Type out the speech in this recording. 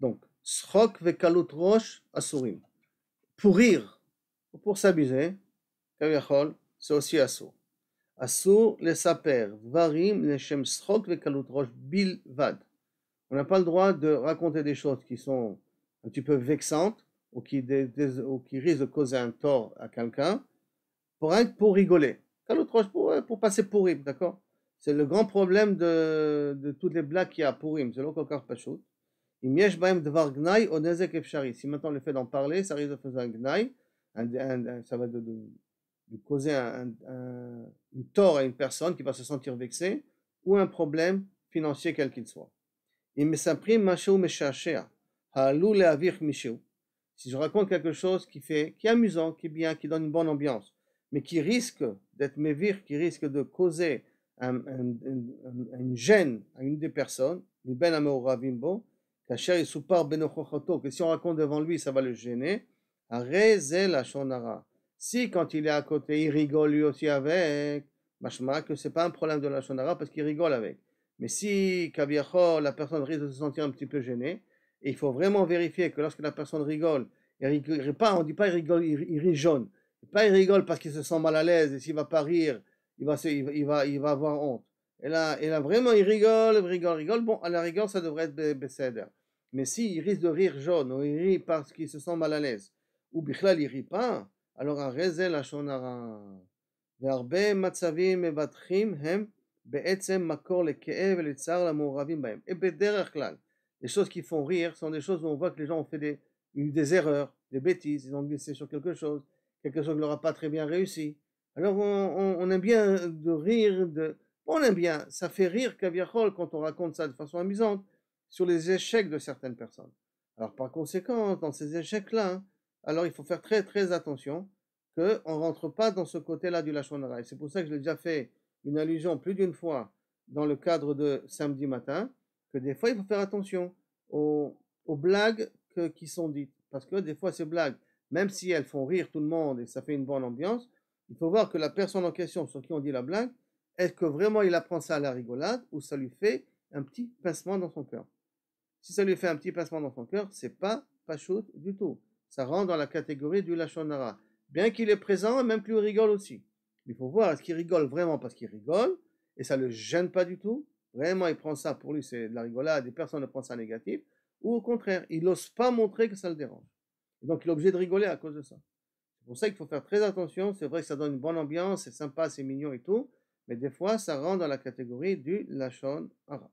Donc, srok ve kalut rosh assurim Pour rire ou pour s'abuser, c'est aussi assur. Assur les saper, varim le shem srok ve kalut rosh vade. On n'a pas le droit de raconter des choses qui sont un petit peu vexantes ou qui, des, ou qui risquent de causer un tort à quelqu'un pour, pour rigoler. Kalut rosh pour, pour passer pour rire, d'accord c'est le grand problème de, de toutes les blagues qu'il y a pour lui. c'est l'Okokar Pashut. Il yesh baim dvar gnai au nezek efshari. Si maintenant le fait d'en parler, ça risque de faire un gnai, ça va de, causer un, un, tort à une personne qui va se sentir vexée, ou un problème financier quel qu'il soit. Im mashu meshashea. Ha'alou le'avich mishu. Si je raconte quelque chose qui fait, qui est amusant, qui est bien, qui donne une bonne ambiance, mais qui risque d'être mévir, qui risque de causer un, une gêne à une des personnes, ben, ben que si on raconte devant lui, ça va le gêner. la Si quand il est à côté, il rigole lui aussi avec, bah, que c'est pas un problème de la shonara parce qu'il rigole avec. Mais si, la personne risque de se sentir un petit peu gênée, et il faut vraiment vérifier que lorsque la personne rigole, il rigole pas, on dit pas il rigole, il, rit jaune. Pas il rigole parce qu'il se sent mal à l'aise et s'il va pas rire, il va, il, va, il, va, avoir honte. Et là, et là, vraiment, il rigole, rigole, rigole. Bon, à la rigole, ça devrait être Besséder. Mais s'il risque de rire jaune, ou il rit parce qu'il se sent mal à l'aise, ou Bichlal, il rit pas, alors un Rezel Hachonara. והרבה מצבים מבטחים הם בעצם מקור les choses qui font rire sont des choses où on voit que les gens ont fait des, des erreurs, des bêtises, ils ont glissé sur quelque chose, quelque chose qui leur a pas très bien réussi. Alors on, aime bien euh, de rire, de... on aime bien, ça fait rire Hall quand on raconte ça de façon amusante sur les échecs de certaines personnes. Alors par conséquent, dans ces échecs-là, hein, alors il faut faire très très attention qu'on ne rentre pas dans ce côté-là du de Hara. C'est pour ça que je l'ai déjà fait une allusion plus d'une fois dans le cadre de samedi matin, que des fois il faut faire attention aux, blagues qui sont dites. Parce que des fois ces blagues, même si elles font rire tout le monde et ça fait une bonne ambiance, il faut voir que la personne en question sur qui on dit la blague, est-ce que vraiment il apprend ça à la rigolade ou ça lui fait un petit pincement dans son cœur Si ça lui fait un petit pincement dans son cœur, c'est pas pas chaud du tout. Ça rentre dans la catégorie du lachonara. Bien qu'il est présent, même qu'il rigole aussi. Il faut voir, est-ce qu'il rigole vraiment parce qu'il rigole et ça le gêne pas du tout Vraiment, il prend ça pour lui, c'est de la rigolade et personne ne prend ça négatif. Ou au contraire, il n'ose pas montrer que ça le dérange. donc, il est obligé de rigoler à cause de ça. C'est pour ça qu'il faut faire très attention. C'est vrai que ça donne une bonne ambiance, c'est sympa, c'est mignon et tout. Mais des fois, ça rentre dans la catégorie du Lachon arabe.